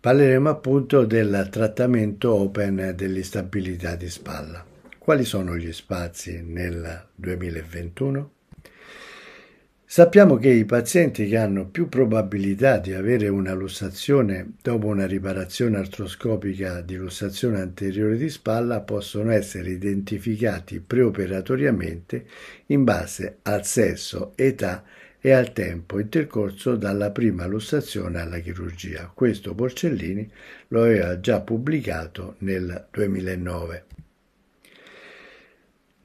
Parleremo appunto del trattamento open dell'instabilità di spalla. Quali sono gli spazi nel 2021? Sappiamo che i pazienti che hanno più probabilità di avere una lussazione dopo una riparazione artroscopica di lussazione anteriore di spalla possono essere identificati preoperatoriamente in base al sesso, età e al tempo intercorso dalla prima lussazione alla chirurgia. Questo Porcellini lo aveva già pubblicato nel 2009.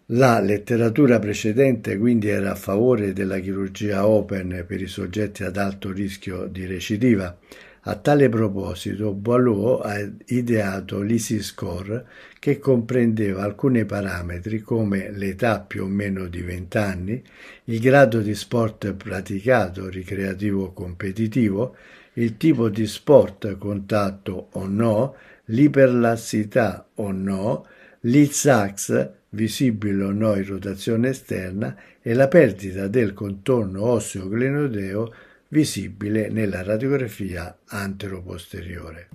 La letteratura precedente quindi era a favore della chirurgia open per i soggetti ad alto rischio di recidiva, a tale proposito Boileau ha ideato l'Easy Score che comprendeva alcuni parametri come l'età più o meno di 20 anni, il grado di sport praticato, ricreativo o competitivo, il tipo di sport, contatto o no, l'iperlassità o no, l'IZAX, visibile o no in rotazione esterna, e la perdita del contorno osseo glenodeo visibile nella radiografia anteroposteriore.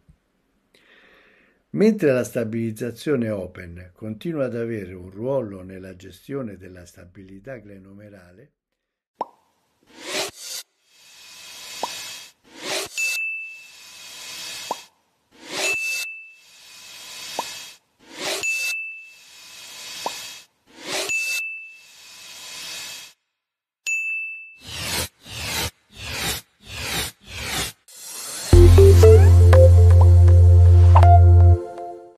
Mentre la stabilizzazione open continua ad avere un ruolo nella gestione della stabilità glenomerale,